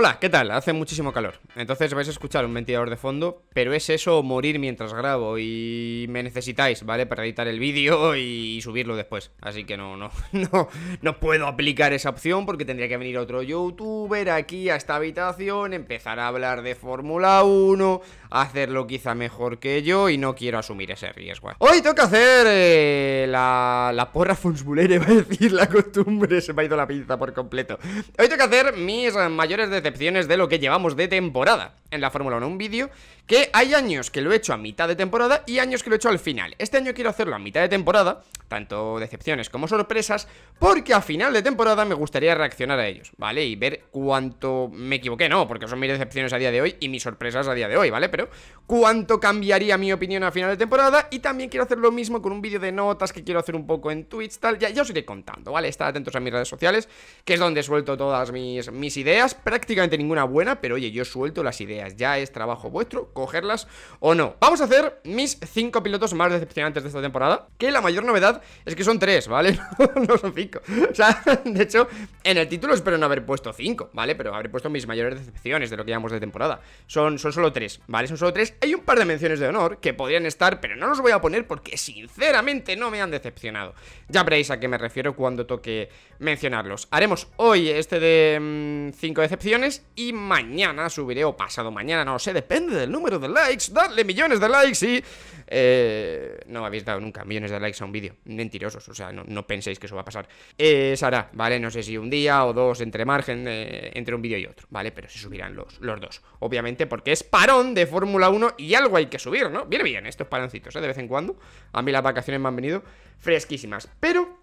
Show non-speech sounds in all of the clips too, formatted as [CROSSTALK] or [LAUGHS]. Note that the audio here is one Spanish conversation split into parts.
Hola, ¿qué tal? Hace muchísimo calor. Entonces vais a escuchar un ventilador de fondo, pero es eso morir mientras grabo y me necesitáis, ¿vale? Para editar el vídeo y subirlo después. Así que no, no, [LAUGHS] no, no puedo aplicar esa opción porque tendría que venir otro youtuber aquí a esta habitación, empezar a hablar de Fórmula 1, hacerlo quizá mejor que yo y no quiero asumir ese riesgo. Hoy toca hacer eh, la, la porra Fonsbulere, [LAUGHS] Va a decir, la costumbre, se me ha ido la pinza por completo. Hoy toca hacer mis mayores decepciones de lo que llevamos de temporada en la Fórmula 1 un vídeo que hay años que lo he hecho a mitad de temporada y años que lo he hecho al final. Este año quiero hacerlo a mitad de temporada, tanto decepciones como sorpresas, porque a final de temporada me gustaría reaccionar a ellos, ¿vale? Y ver cuánto me equivoqué, no, porque son mis decepciones a día de hoy y mis sorpresas a día de hoy, ¿vale? Pero cuánto cambiaría mi opinión a final de temporada y también quiero hacer lo mismo con un vídeo de notas que quiero hacer un poco en Twitch, tal, ya, os iré contando, ¿vale? Estad atentos a mis redes sociales, que es donde suelto todas mis, mis ideas, prácticamente ninguna buena, pero oye, yo suelto las ideas ya es trabajo vuestro cogerlas o no. Vamos a hacer mis 5 pilotos más decepcionantes de esta temporada. Que la mayor novedad es que son 3, ¿vale? [LAUGHS] No, son 5. O sea, de hecho, en el título espero no haber puesto 5, ¿vale? Pero habré puesto mis mayores decepciones de lo que llamamos de temporada. Son, son solo 3, ¿vale? Son solo 3. Hay un par de menciones de honor que podrían estar, pero no los voy a poner porque sinceramente no me han decepcionado. Ya veréis a qué me refiero cuando toque mencionarlos. Haremos hoy este de 5 mm, decepciones y mañana subiré o pasado mañana, no sé, depende del número de likes, Dadle millones de likes y... Eh, no habéis dado nunca millones de likes a un vídeo, mentirosos, o sea, no, penséis que eso va a pasar. Eh, Sara, ¿vale? No sé si un día o dos entre margen, eh, entre un vídeo y otro, ¿vale? Pero se subirán los, los dos, obviamente porque es parón de Fórmula 1 y algo hay que subir, ¿no? Viene bien estos paroncitos, ¿eh? De vez en cuando, a mí las vacaciones me han venido fresquísimas, pero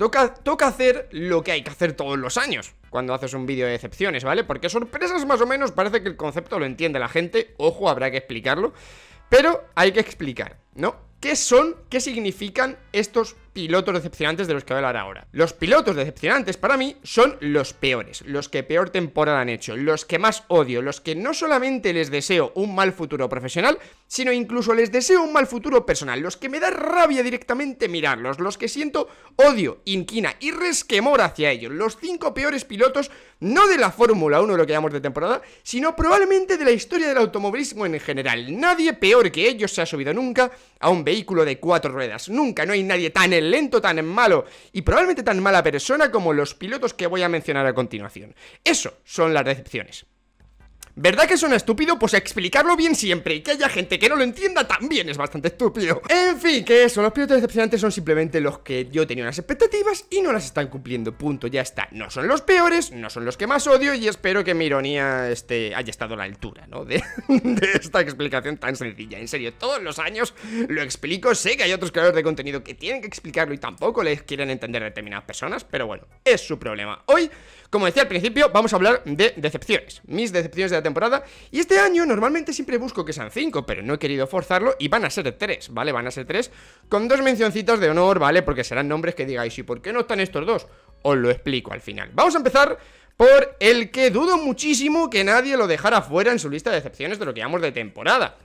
Toca, hacer lo que hay que hacer todos los años cuando haces un vídeo de excepciones, ¿vale? Porque sorpresas más o menos parece que el concepto lo entiende la gente, ojo, habrá que explicarlo, pero hay que explicar. ¿no? ¿Qué son, qué significan estos pilotos decepcionantes de los que voy a hablar ahora? Los pilotos decepcionantes para mí son los peores, los que peor temporada han hecho, los que más odio, los que no solamente les deseo un mal futuro profesional, sino incluso les deseo un mal futuro personal, los que me da rabia directamente mirarlos, los que siento odio, inquina y resquemor hacia ellos, los cinco peores pilotos, no de la Fórmula 1, lo que llamamos de temporada, sino probablemente de la historia del automovilismo en general. Nadie peor que ellos se ha subido nunca a un vehículo de cuatro ruedas. Nunca, no hay nadie tan lento, tan malo y probablemente tan mala persona como los pilotos que voy a mencionar a continuación. Eso son las decepciones. ¿Verdad que suena estúpido? Pues explicarlo bien siempre y que haya gente que no lo entienda también es bastante estúpido. En fin, que eso, los pilotos decepcionantes son simplemente los que yo tenía unas expectativas y no las están cumpliendo, punto, ya está. No son los peores, no son los que más odio y espero que mi ironía este, haya estado a la altura, ¿no? De, [LAUGHS] esta explicación tan sencilla. En serio, todos los años lo explico, sé que hay otros creadores de contenido que tienen que explicarlo y tampoco les quieren entender determinadas personas, pero bueno, es su problema. Hoy, como decía al principio, vamos a hablar de decepciones, mis decepciones de temporada. Y este año normalmente siempre busco que sean cinco, pero no he querido forzarlo y van a ser tres, ¿vale? Van a ser tres con dos mencioncitos de honor, ¿vale? Porque serán nombres que digáis, ¿y por qué no están estos dos? Os lo explico al final. Vamos a empezar por el que dudo muchísimo que nadie lo dejara fuera en su lista de excepciones de lo que llamamos de temporada,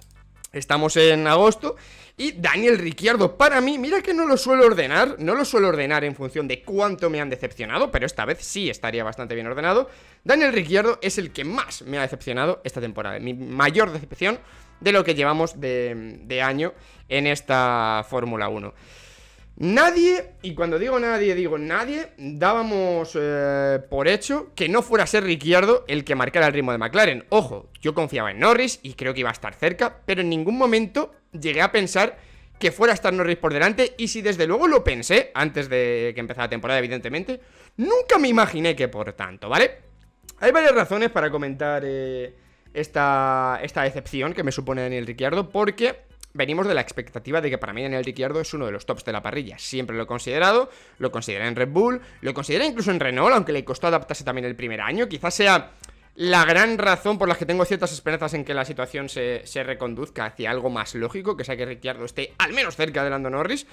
Estamos en agosto y Daniel Ricciardo, para mí, mira que no lo suelo ordenar, no lo suelo ordenar en función de cuánto me han decepcionado, pero esta vez sí estaría bastante bien ordenado. Daniel Ricciardo es el que más me ha decepcionado esta temporada, mi mayor decepción de lo que llevamos de, de año en esta Fórmula 1. Nadie, y cuando digo nadie, digo nadie, dábamos eh, por hecho que no fuera a ser Ricciardo el que marcara el ritmo de McLaren. Ojo, yo confiaba en Norris y creo que iba a estar cerca, pero en ningún momento llegué a pensar que fuera a estar Norris por delante. Y si desde luego lo pensé, antes de que empezara la temporada, evidentemente, nunca me imaginé que por tanto, ¿vale? Hay varias razones para comentar eh, esta, esta decepción que me supone Daniel Ricciardo, porque venimos de la expectativa de que para mí Daniel Ricciardo es uno de los tops de la parrilla. Siempre lo he considerado, lo consideré en Red Bull, lo considera incluso en Renault, aunque le costó adaptarse también el primer año. Quizás sea la gran razón por la que tengo ciertas esperanzas en que la situación se, reconduzca hacia algo más lógico, que sea que Ricciardo esté al menos cerca de Lando Norris,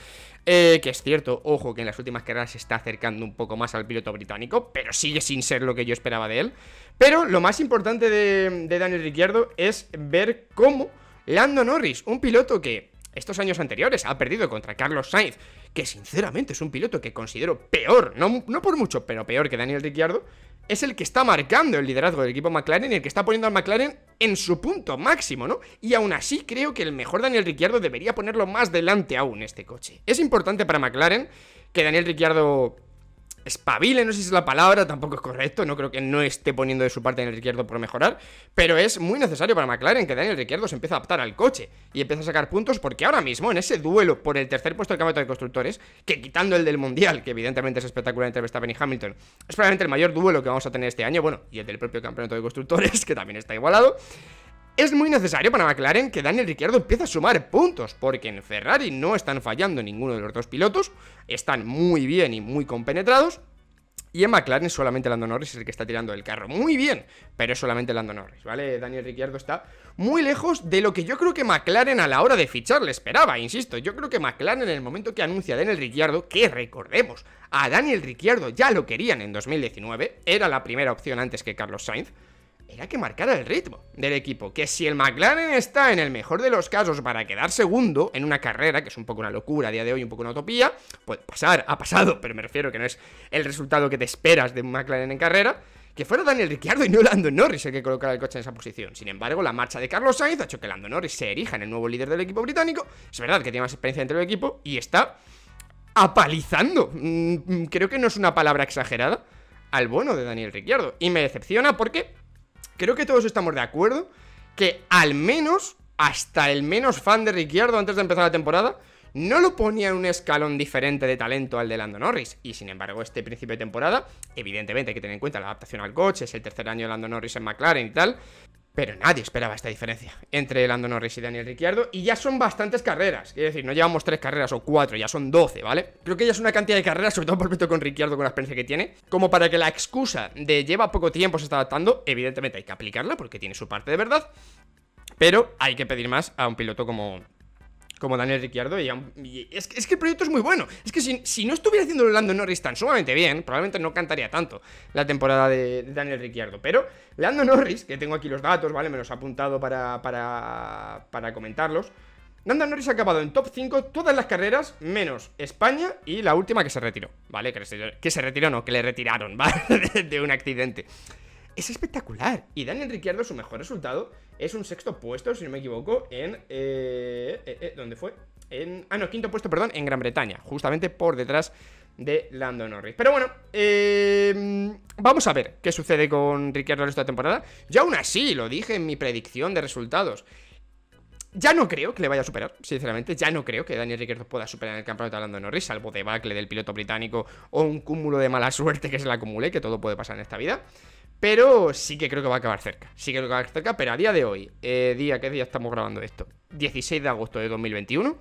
eh, que es cierto, ojo, que en las últimas carreras se está acercando un poco más al piloto británico, pero sigue sin ser lo que yo esperaba de él. Pero lo más importante de, de Daniel Ricciardo es ver cómo Lando Norris, un piloto que estos años anteriores ha perdido contra Carlos Sainz, que sinceramente es un piloto que considero peor, no, no por mucho, pero peor que Daniel Ricciardo, es el que está marcando el liderazgo del equipo McLaren y el que está poniendo al McLaren en su punto máximo, ¿no? Y aún así creo que el mejor Daniel Ricciardo debería ponerlo más delante aún este coche. Es importante para McLaren que Daniel Ricciardo espabile, no sé si es la palabra, tampoco es correcto, no creo que no esté poniendo de su parte en el izquierdo por mejorar, pero es muy necesario para McLaren que Daniel Ricciardo se empiece a adaptar al coche y empiece a sacar puntos porque ahora mismo en ese duelo por el tercer puesto del campeonato de constructores, que quitando el del Mundial, que evidentemente es espectacular entre Verstappen y Hamilton, es probablemente el mayor duelo que vamos a tener este año, bueno, y el del propio campeonato de constructores, [LAUGHS] que también está igualado, es muy necesario para McLaren que Daniel Ricciardo empiece a sumar puntos, porque en Ferrari no están fallando ninguno de los dos pilotos, están muy bien y muy compenetrados, y en McLaren solamente Lando Norris es el que está tirando el carro. Muy bien, pero es solamente Lando Norris, ¿vale? Daniel Ricciardo está muy lejos de lo que yo creo que McLaren a la hora de fichar le esperaba, insisto. Yo creo que McLaren en el momento que anuncia a Daniel Ricciardo, que recordemos, a Daniel Ricciardo ya lo querían en 2019, era la primera opción antes que Carlos Sainz era que marcara el ritmo del equipo. Que si el McLaren está en el mejor de los casos para quedar segundo en una carrera, que es un poco una locura a día de hoy, un poco una utopía, puede pasar, ha pasado, pero me refiero que no es el resultado que te esperas de un McLaren en carrera, que fuera Daniel Ricciardo y no Lando Norris el que colocara el coche en esa posición. Sin embargo, la marcha de Carlos Sainz ha hecho que Lando Norris se erija en el nuevo líder del equipo británico. Es verdad que tiene más experiencia dentro del equipo y está apalizando. Mm, mm, creo que no es una palabra exagerada al bueno de Daniel Ricciardo. Y me decepciona porque creo que todos estamos de acuerdo que al menos, hasta el menos fan de Ricciardo antes de empezar la temporada, no lo ponía en un escalón diferente de talento al de Lando Norris. Y sin embargo, este principio de temporada, evidentemente hay que tener en cuenta la adaptación al coche, es el tercer año de Lando Norris en McLaren y tal, pero nadie esperaba esta diferencia entre Lando Norris y Daniel Ricciardo. Y ya son bastantes carreras. quiero decir, no llevamos tres carreras o cuatro, ya son doce, ¿vale? Creo que ya es una cantidad de carreras, sobre todo por con Ricciardo, con la experiencia que tiene, como para que la excusa de lleva poco tiempo se está adaptando, evidentemente hay que aplicarla porque tiene su parte de verdad. Pero hay que pedir más a un piloto como, como Daniel Ricciardo. Y, es, que el proyecto es muy bueno. Es que si, no estuviera haciendo Lando Norris tan sumamente bien, probablemente no cantaría tanto la temporada de, Daniel Ricciardo. Pero Lando Norris, que tengo aquí los datos, ¿vale? Me los he apuntado para, para, comentarlos. Lando Norris ha acabado en top 5 todas las carreras, menos España y la última que se retiró, ¿vale? Que se, que se retiró, no, que le retiraron, [LAUGHS] ¿vale? de un accidente es espectacular. Y Daniel Ricciardo, su mejor resultado, es un sexto puesto, si no me equivoco, en... Eh, eh, eh, ¿Dónde fue? En, ah, no, quinto puesto, perdón, en Gran Bretaña, justamente por detrás de Lando Norris. Pero bueno, em, vamos a ver qué sucede con Ricciardo esta temporada. Yo aún así lo dije en mi predicción de resultados. Ya no creo que le vaya a superar, sinceramente. Ya no creo que Daniel Ricciardo pueda superar el campeonato de Landon Norris, salvo debacle del piloto británico o un cúmulo de mala suerte que se le acumule, que todo puede pasar en esta vida. Pero sí que creo que va a acabar cerca. Sí que creo que va a acabar cerca, pero a día de hoy, eh, día que día estamos grabando esto, 16 de agosto de 2021,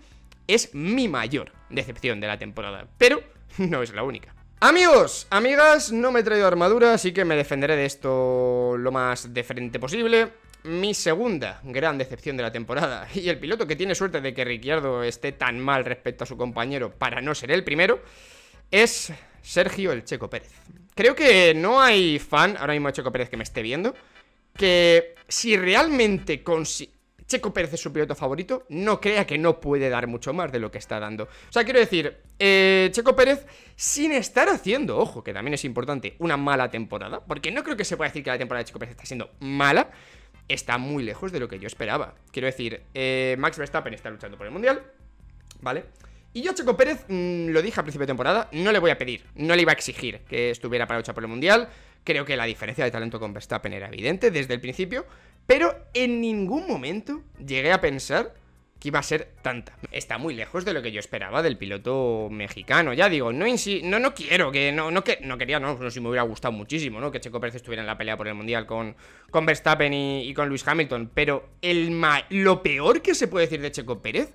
es mi mayor decepción de la temporada. Pero [LAUGHS] no es la única. Amigos, amigas, no me he traído armadura, así que me defenderé de esto lo más de frente posible. Mi segunda gran decepción de la temporada [LAUGHS] y el piloto que tiene suerte de que Ricciardo esté tan mal respecto a su compañero para no ser el primero es Sergio El Checo Pérez creo que no hay fan, ahora mismo Checo Pérez que me esté viendo, que si realmente Checo Pérez es su piloto favorito, no crea que no puede dar mucho más de lo que está dando. O sea, quiero decir, eh, Checo Pérez, sin estar haciendo, ojo, que también es importante, una mala temporada, porque no creo que se pueda decir que la temporada de Checo Pérez está siendo mala, está muy lejos de lo que yo esperaba. Quiero decir, eh, Max Verstappen está luchando por el Mundial, ¿vale? vale y yo a Checo Pérez, mm, lo dije a principio de temporada, no le voy a pedir, no le iba a exigir que estuviera para luchar por el Mundial. Creo que la diferencia de talento con Verstappen era evidente desde el principio, pero en ningún momento llegué a pensar que iba a ser tanta. Está muy lejos de lo que yo esperaba del piloto mexicano. Ya digo, no no, no quiero que no no que no quería no, si me hubiera gustado muchísimo, ¿no? Que Checo Pérez estuviera en la pelea por el mundial con con Verstappen y, con Luis Hamilton, pero el lo peor que se puede decir de Checo Pérez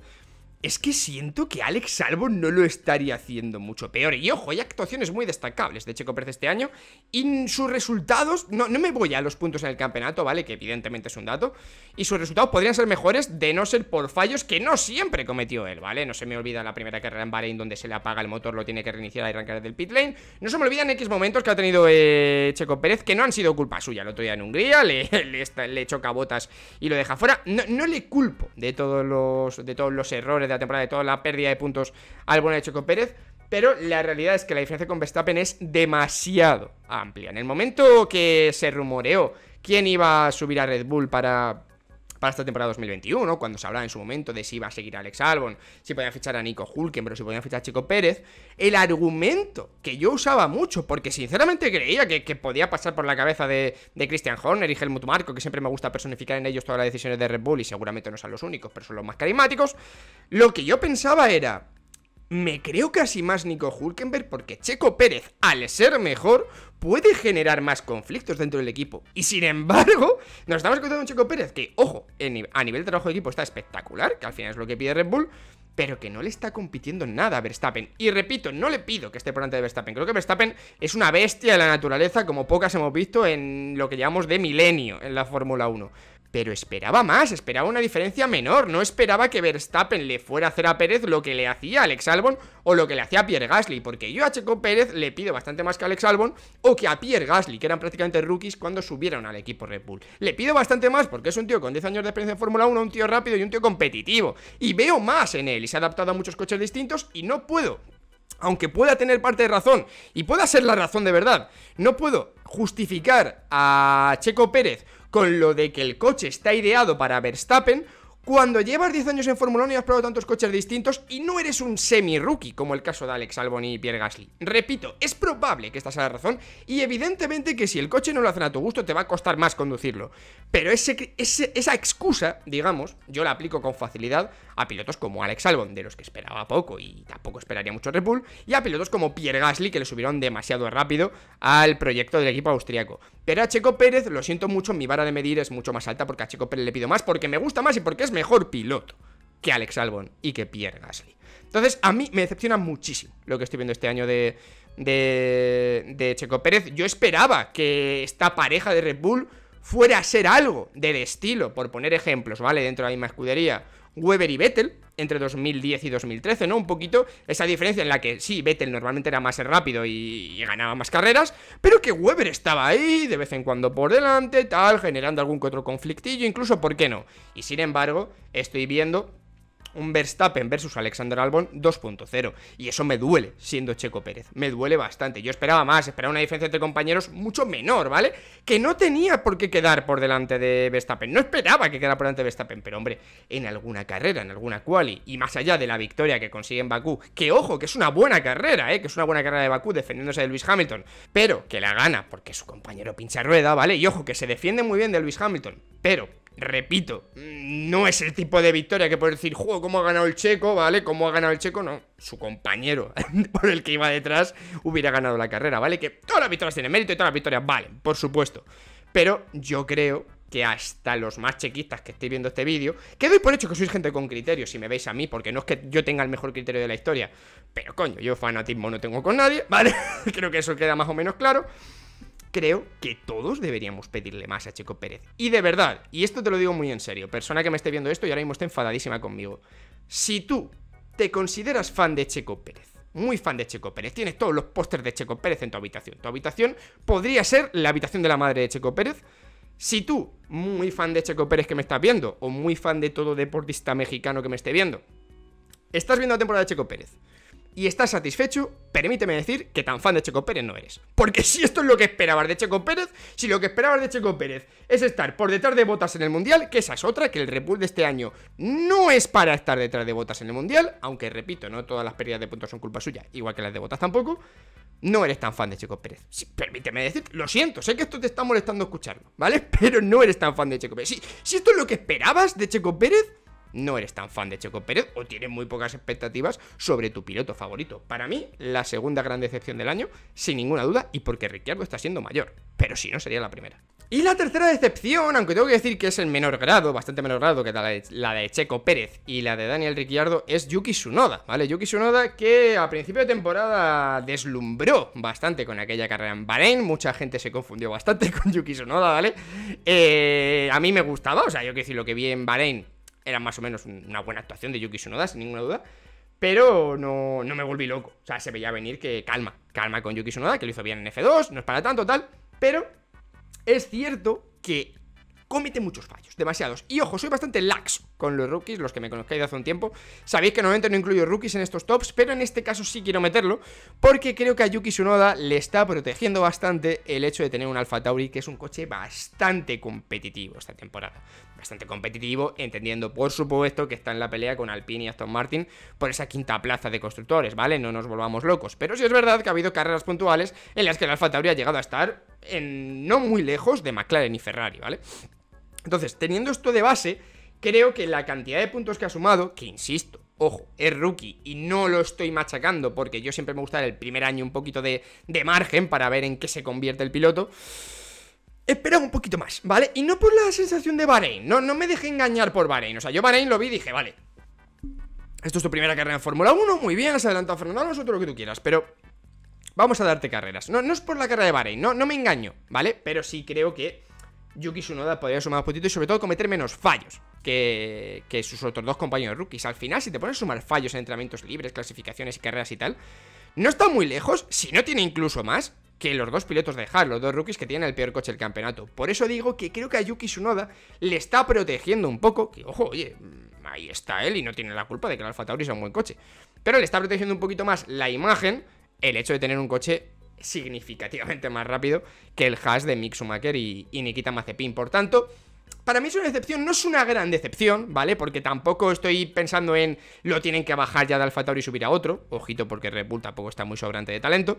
es que siento que Alex Salvo no lo estaría haciendo mucho peor. Y ojo, hay actuaciones muy destacables de Checo Pérez este año. Y sus resultados, no, me voy a los puntos en el campeonato, ¿vale? Que evidentemente es un dato. Y sus resultados podrían ser mejores de no ser por fallos que no siempre cometió él, ¿vale? No se me olvida la primera carrera en Bahrein donde se le apaga el motor, lo tiene que reiniciar y arrancar del pit lane. No se me olvidan X momentos que ha tenido eh, Checo Pérez que no han sido culpa suya. El otro día en Hungría le, [LAUGHS] le, le choca botas y lo deja fuera. No, no le culpo de todos los, de todos los errores de la temporada de toda la pérdida de puntos al bueno de con Pérez. Pero la realidad es que la diferencia con Verstappen es demasiado amplia. En el momento que se rumoreó quién iba a subir a Red Bull para para esta temporada 2021, cuando se hablaba en su momento de si iba a seguir a Alex Albon, si podían fichar a Nico Hulkenberg, si podían fichar a Chico Pérez, el argumento que yo usaba mucho, porque sinceramente creía que, podía pasar por la cabeza de, de, Christian Horner y Helmut Marco, que siempre me gusta personificar en ellos todas las decisiones de Red Bull y seguramente no son los únicos, pero son los más carismáticos, lo que yo pensaba era, me creo casi más Nico Hulkenberg porque Checo Pérez, al ser mejor, puede generar más conflictos dentro del equipo. Y sin embargo, nos estamos contando con Checo Pérez que, ojo, a nivel de trabajo de equipo está espectacular, que al final es lo que pide Red Bull, pero que no le está compitiendo nada a Verstappen. Y repito, no le pido que esté por delante de Verstappen. Creo que Verstappen es una bestia de la naturaleza, como pocas hemos visto en lo que llamamos de milenio en la Fórmula 1 pero esperaba más, esperaba una diferencia menor, no esperaba que Verstappen le fuera a hacer a Pérez lo que le hacía a Alex Albon o lo que le hacía a Pierre Gasly, porque yo a Checo Pérez le pido bastante más que a Alex Albon o que a Pierre Gasly, que eran prácticamente rookies cuando subieron al equipo Red Bull. Le pido bastante más porque es un tío con 10 años de experiencia en Fórmula 1, un tío rápido y un tío competitivo. Y veo más en él y se ha adaptado a muchos coches distintos y no puedo aunque pueda tener parte de razón y pueda ser la razón de verdad, no puedo justificar a Checo Pérez con lo de que el coche está ideado para Verstappen, cuando llevas 10 años en Fórmula 1 y has probado tantos coches distintos y no eres un semi-rookie, como el caso de Alex Albon y Pierre Gasly. Repito, es probable que esta sea la razón y evidentemente que si el coche no lo hacen a tu gusto te va a costar más conducirlo. Pero esa excusa, digamos, yo la aplico con facilidad a pilotos como Alex Albon, de los que esperaba poco y tampoco esperaría mucho Red Bull, y a pilotos como Pierre Gasly, que le subieron demasiado rápido al proyecto del equipo austriaco. Pero a Checo Pérez, lo siento mucho, mi vara de medir es mucho más alta porque a Checo Pérez le pido más porque me gusta más y porque es mejor piloto que Alex Albon y que Pierre Gasly. Entonces, a mí me decepciona muchísimo lo que estoy viendo este año de, de, de Checo Pérez. Yo esperaba que esta pareja de Red Bull fuera a ser algo del estilo, por poner ejemplos, ¿vale? Dentro de la misma escudería Weber y Vettel entre 2010 y 2013, ¿no? Un poquito esa diferencia en la que sí, Vettel normalmente era más rápido y, ganaba más carreras, pero que Weber estaba ahí de vez en cuando por delante, tal, generando algún que otro conflictillo, incluso, ¿por qué no? Y sin embargo, estoy viendo un Verstappen versus Alexander Albon 2.0. Y eso me duele siendo Checo Pérez. Me duele bastante. Yo esperaba más, esperaba una diferencia entre compañeros mucho menor, ¿vale? Que no tenía por qué quedar por delante de Verstappen. No esperaba que quedara por delante de Verstappen, pero hombre, en alguna carrera, en alguna quali, y más allá de la victoria que consigue en Bakú, que ojo, que es una buena carrera, ¿eh? Que es una buena carrera de Bakú defendiéndose de Luis Hamilton, pero que la gana porque su compañero pincha rueda, ¿vale? Y ojo, que se defiende muy bien de Luis Hamilton, pero repito, no es el tipo de victoria que por decir, juego, cómo ha ganado el checo, ¿vale? ¿Cómo ha ganado el checo? No, su compañero [LAUGHS] por el que iba detrás hubiera ganado la carrera, ¿vale? Que todas las victorias tienen mérito y todas las victorias valen, por supuesto. Pero yo creo que hasta los más chequistas que estéis viendo este vídeo, que doy por hecho que sois gente con criterio, si me veis a mí, porque no es que yo tenga el mejor criterio de la historia, pero coño, yo fanatismo no tengo con nadie, [LAUGHS] ¿vale? creo que eso queda más o menos claro creo que todos deberíamos pedirle más a Checo Pérez. Y de verdad, y esto te lo digo muy en serio, persona que me esté viendo esto y ahora mismo está enfadadísima conmigo, si tú te consideras fan de Checo Pérez, muy fan de Checo Pérez, tienes todos los pósters de Checo Pérez en tu habitación, tu habitación podría ser la habitación de la madre de Checo Pérez, si tú, muy fan de Checo Pérez que me estás viendo, o muy fan de todo deportista mexicano que me esté viendo, estás viendo la temporada de Checo Pérez, y estás satisfecho, permíteme decir que tan fan de Checo Pérez no eres. Porque si esto es lo que esperabas de Checo Pérez, si lo que esperabas de Checo Pérez es estar por detrás de botas en el Mundial, que esa es otra, que el Red de este año no es para estar detrás de botas en el Mundial, aunque repito, no todas las pérdidas de puntos son culpa suya, igual que las de botas tampoco, no eres tan fan de Checo Pérez. permíteme decir, lo siento, sé que esto te está molestando escucharlo, ¿vale? [LAUGHS] Pero no eres tan fan de Checo Pérez. si esto es lo que esperabas de Checo Pérez no eres tan fan de Checo Pérez o tienes muy pocas expectativas sobre tu piloto favorito. Para mí, la segunda gran decepción del año, sin ninguna duda, y porque Ricciardo está siendo mayor, pero si no sería la primera. Y la tercera decepción, aunque tengo que decir que es el menor grado, bastante menor grado que la de, Checo Pérez y la de Daniel Ricciardo, es Yuki Tsunoda, ¿vale? Yuki Tsunoda que a principio de temporada deslumbró bastante con aquella carrera en Bahrein, mucha gente se confundió bastante [LAUGHS] con Yuki Tsunoda, ¿vale? Eh, a mí me gustaba, o sea, yo que decir, lo que vi en Bahrein era más o menos una buena actuación de Yuki Tsunoda, sin ninguna duda. Pero no, me volví loco. O sea, se veía venir que calma, calma con Yuki Tsunoda, que lo hizo bien en F2, no es para tanto, tal. Pero es cierto que comete muchos fallos, demasiados. Y ojo, soy bastante lax con los rookies, los que me conozcáis de hace un tiempo. Sabéis que normalmente no incluyo rookies en estos tops, pero en este caso sí quiero meterlo, porque creo que a Yuki Tsunoda le está protegiendo bastante el hecho de tener un Alfa Tauri, que es un coche bastante competitivo esta temporada bastante competitivo, entendiendo por supuesto que está en la pelea con Alpine y Aston Martin por esa quinta plaza de constructores, ¿vale? No nos volvamos locos, pero sí es verdad que ha habido carreras puntuales en las que el Alfa Tauri ha llegado a estar en, no muy lejos de McLaren y Ferrari, ¿vale? Entonces, teniendo esto de base, creo que la cantidad de puntos que ha sumado, que insisto, ojo, es rookie y no lo estoy machacando porque yo siempre me gusta el primer año un poquito de, de margen para ver en qué se convierte el piloto, Espera un poquito más, ¿vale? Y no por la sensación de Bahrein, no, no me dejé engañar por Bahrein. O sea, yo Bahrein lo vi y dije, vale. Esto es tu primera carrera en Fórmula 1, muy bien, has adelantado a Fernando Alonso, lo que tú quieras, pero vamos a darte carreras. No, no es por la carrera de Bahrein, no, no me engaño, ¿vale? Pero sí creo que Yuki Tsunoda podría sumar poquito y sobre todo cometer menos fallos que, que sus otros dos compañeros rookies. Al final, si te pones a sumar fallos en entrenamientos libres, clasificaciones y carreras y tal, no está muy lejos, si no tiene incluso más, que los dos pilotos de Haas, los dos rookies que tienen el peor coche del campeonato. Por eso digo que creo que a Yuki Tsunoda le está protegiendo un poco, que ojo, oye, mm, ahí está él y no tiene la culpa de que el Alfa Tauri sea un buen coche, pero le está protegiendo un poquito más la imagen el hecho de tener un coche significativamente más rápido que el Haas de Mick Schumacher y, Nikita Mazepin. Por tanto, para mí es una decepción, no es una gran decepción, ¿vale? Porque tampoco estoy pensando en lo tienen que bajar ya de Alfa Tauri y subir a otro. Ojito, porque Red Bull tampoco está muy sobrante de talento.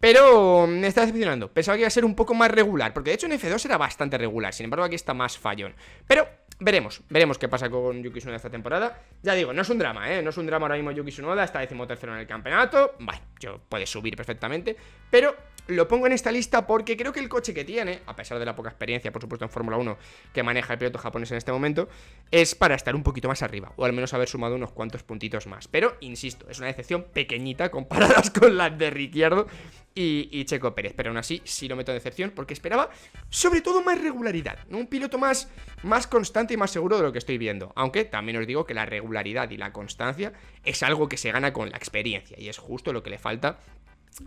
Pero mm, me está decepcionando. Pensaba que iba a ser un poco más regular. Porque de hecho en F2 era bastante regular. Sin embargo, aquí está más fallón. Pero Veremos, veremos qué pasa con Yuki Tsunoda esta temporada. Ya digo, no es un drama, ¿eh? No es un drama ahora mismo Yuki Tsunoda, está decimotercero en el campeonato. Vale, yo puede subir perfectamente. Pero lo pongo en esta lista porque creo que el coche que tiene, a pesar de la poca experiencia, por supuesto, en Fórmula 1 que maneja el piloto japonés en este momento, es para estar un poquito más arriba, o al menos haber sumado unos cuantos puntitos más. Pero, insisto, es una decepción pequeñita comparadas [LAUGHS] con las de Ricciardo y, Checo Pérez. Pero aún así, sí lo meto en decepción porque esperaba, sobre todo, más regularidad, un piloto más, más constante y más seguro de lo que estoy viendo. Aunque también os digo que la regularidad y la constancia es algo que se gana con la experiencia y es justo lo que le falta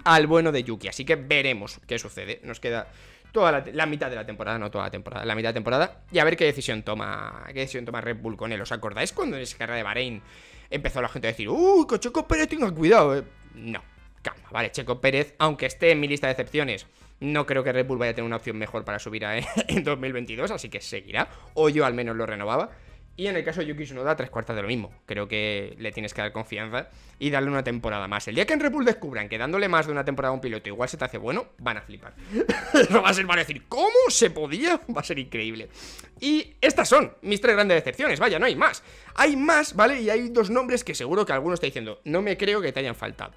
al bueno de Yuki. Así que veremos qué sucede. Nos queda toda la, mitad de la temporada, no toda la temporada, la mitad de temporada, y a ver qué decisión toma, qué decisión toma Red Bull con él. ¿Os acordáis cuando en esa carrera de Bahrein empezó la gente a decir, uy, que Checo Pérez tenga cuidado? Eh, no, calma, vale, Checo Pérez, aunque esté en mi lista de excepciones, no creo que Red Bull vaya a tener una opción mejor para subir a, eh, [LAUGHS] en 2022, así que seguirá. O yo al menos lo renovaba. Y en el caso de Yuki da tres cuartas de lo mismo. Creo que le tienes que dar confianza y darle una temporada más. El día que en Red Bull descubran que dándole más de una temporada a un piloto igual se te hace bueno, van a flipar. [LAUGHS] van a decir, ¿cómo se podía? [LAUGHS] Va a ser increíble. Y estas son mis tres grandes decepciones, vaya, no hay más. Hay más, ¿vale? Y hay dos nombres que seguro que alguno está diciendo, no me creo que te hayan faltado.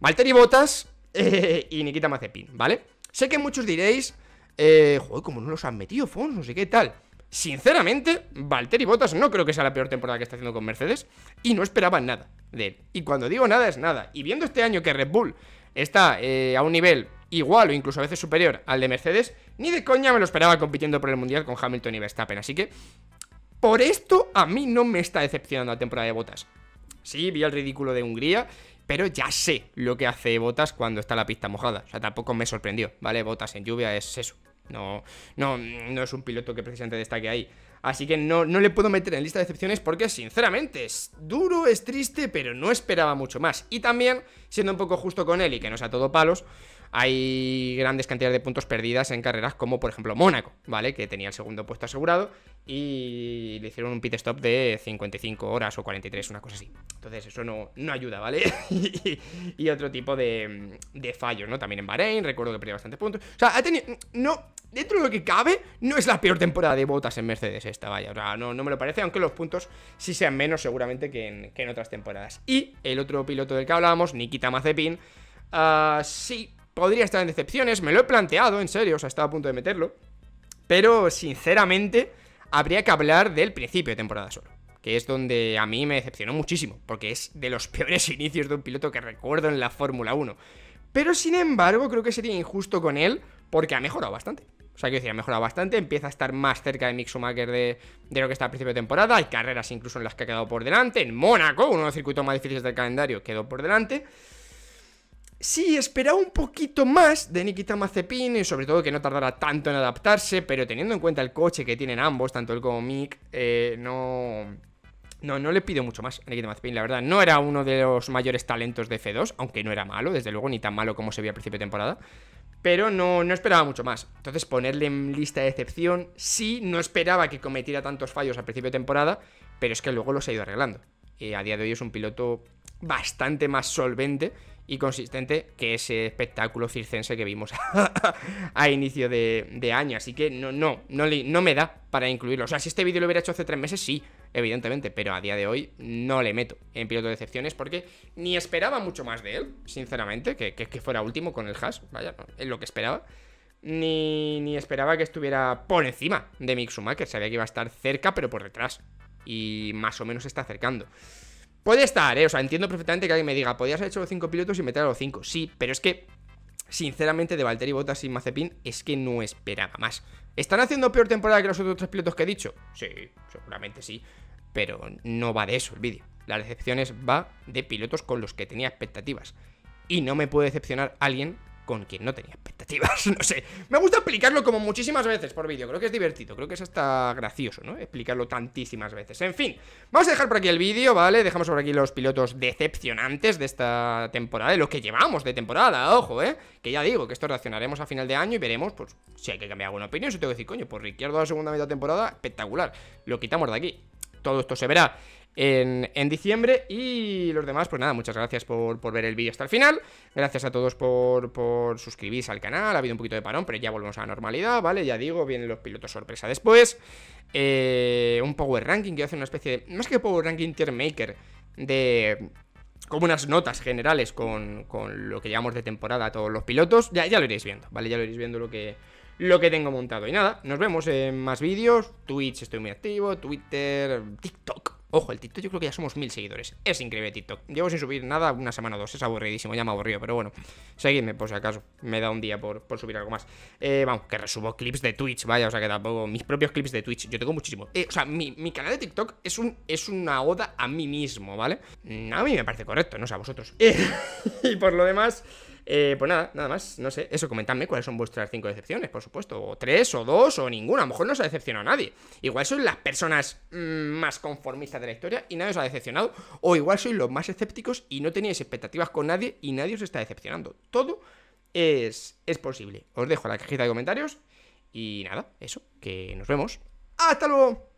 Valtteri Botas eh, y Nikita Mazepin, ¿vale? Sé que muchos diréis, eh, joder, como no los han metido, Fons, no sé qué tal. Sinceramente, Valtteri Bottas no creo que sea la peor temporada que está haciendo con Mercedes y no esperaba nada de él. Y cuando digo nada es nada. Y viendo este año que Red Bull está eh, a un nivel igual o incluso a veces superior al de Mercedes, ni de coña me lo esperaba compitiendo por el Mundial con Hamilton y Verstappen. Así que, por esto a mí no me está decepcionando la temporada de Botas. Sí, vi el ridículo de Hungría pero ya sé lo que hace Botas cuando está la pista mojada. O sea, tampoco me sorprendió, ¿vale? Botas en lluvia es eso. No, no, no es un piloto que precisamente destaque ahí. Así que no, no le puedo meter en lista de excepciones porque, sinceramente, es duro, es triste, pero no esperaba mucho más. Y también, siendo un poco justo con él y que no sea todo palos, hay grandes cantidades de puntos perdidas en carreras como por ejemplo Mónaco, ¿vale? Que tenía el segundo puesto asegurado y le hicieron un pit stop de 55 horas o 43, una cosa así. Entonces eso no, ayuda, ¿vale? [LAUGHS] y otro tipo de, fallos, ¿no? También en Bahrein, recuerdo que perdió bastantes puntos. O sea, ha tenido... No, dentro de lo que cabe, no es la peor temporada de botas en Mercedes esta, vaya. O sea, no, no me lo parece, aunque los puntos sí sean menos seguramente que en, otras temporadas. Y el otro piloto del que hablábamos, Nikita Mazepin, ah, sí Podría estar en decepciones, me lo he planteado, en serio, o sea, estaba a punto de meterlo. Pero sinceramente, habría que hablar del principio de temporada solo. Que es donde a mí me decepcionó muchísimo, porque es de los [LAUGHS] peores inicios de un piloto que recuerdo en la Fórmula 1. Pero sin embargo, creo que sería injusto con él, porque ha mejorado bastante. O sea, que decir, ha mejorado bastante, empieza a estar más cerca de Mick Schumacher de, de, lo que está al principio de temporada. Hay carreras incluso en las que ha quedado por delante. En Mónaco, uno de los circuitos más difíciles del calendario, quedó por delante. Sí, esperaba un poquito más de Nikita Mazepin y sobre todo que no tardara tanto en adaptarse, pero teniendo en cuenta el coche que tienen ambos, tanto él como Mick, eh, no, no, no le pido mucho más a Nikita Mazepin, la verdad. No era uno de los mayores talentos de F2, aunque no era malo, desde luego, ni tan malo como se vio a principio de temporada. Pero no, no esperaba mucho más. Entonces, ponerle en lista de excepción, sí, no esperaba que cometiera tantos fallos al principio de temporada, pero es que luego los ha ido arreglando. Y eh, a día de hoy es un piloto bastante más solvente y consistente que ese espectáculo circense que vimos [LAUGHS] a inicio de, año. Así que no, no, no, no me da para incluirlo. O sea, si este vídeo lo hubiera hecho hace tres meses, sí, evidentemente, pero a día de hoy no le meto en piloto de excepciones porque ni esperaba mucho más de él, sinceramente, que, que, fuera último con el hash, vaya, es lo que esperaba. Ni, esperaba que estuviera por encima de Mixuma, que sabía que iba a estar cerca, pero por detrás. Y más o menos está acercando. Puede estar, ¿eh? O sea, entiendo perfectamente que alguien me diga, podías haber hecho los 5 pilotos y meter a los 5. Sí, pero es que, sinceramente, de Valtteri Bottas y Mazepin es que no esperaba más. ¿Están haciendo peor temporada que los otros tres pilotos que he dicho? Sí, seguramente sí. Pero no va de eso el vídeo. Las es va de pilotos con los que tenía expectativas. Y no me puede decepcionar alguien con quien no tenía expectativas, [LAUGHS] no sé. Me gusta explicarlo como muchísimas veces por vídeo, creo que es divertido, creo que es hasta gracioso, ¿no? Explicarlo tantísimas veces. En fin, vamos a dejar por aquí el vídeo, ¿vale? Dejamos por aquí los pilotos decepcionantes de esta temporada, de lo que llevamos de temporada, ojo, ¿eh? Que ya digo, que esto reaccionaremos a final de año y veremos, pues, si hay que cambiar alguna opinión, si tengo que decir, coño, por pues Ricciardo a la segunda mitad de temporada, espectacular. Lo quitamos de aquí. Todo esto se verá en, diciembre. Y los demás, pues nada, muchas gracias por, ver el vídeo hasta el final. Gracias a todos por, suscribirse al canal. Ha habido un poquito de parón, pero ya volvemos a la normalidad, ¿vale? Ya digo, vienen los pilotos sorpresa después. Eh, un power ranking que hace una especie de. Más que power ranking, tier maker. De como unas notas generales con, lo que llamamos de temporada a todos los pilotos. Ya, ya lo iréis viendo, ¿vale? Ya lo iréis viendo lo que, lo que tengo montado. Y nada, nos vemos en más vídeos. Twitch estoy muy activo, Twitter, TikTok. Ojo, el TikTok yo creo que ya somos mil seguidores. Es increíble TikTok. Llevo sin subir nada una semana o dos. Es aburridísimo, ya me aburrió, pero bueno. Seguidme por si acaso. Me da un día por, subir algo más. Eh, vamos, que resubo clips de Twitch, vaya, o sea que tampoco. Mis propios clips de Twitch. Yo tengo muchísimo. Eh, o sea, mi, canal de TikTok es, un, es una oda a mí mismo, ¿vale? Mm, a mí me parece correcto, no sé, a vosotros. [LAUGHS] y por lo demás... Eh, pues nada, nada más, no sé. Eso, comentadme cuáles son vuestras cinco decepciones, por supuesto. O tres, o dos, o ninguna. A lo mejor no os ha decepcionado nadie. Igual sois las personas mm, más conformistas de la historia y nadie os ha decepcionado. O igual sois los más escépticos y no teníais expectativas con nadie y nadie os está decepcionando. Todo es, es posible. Os dejo la cajita de comentarios. Y nada, eso, que nos vemos. ¡Hasta luego!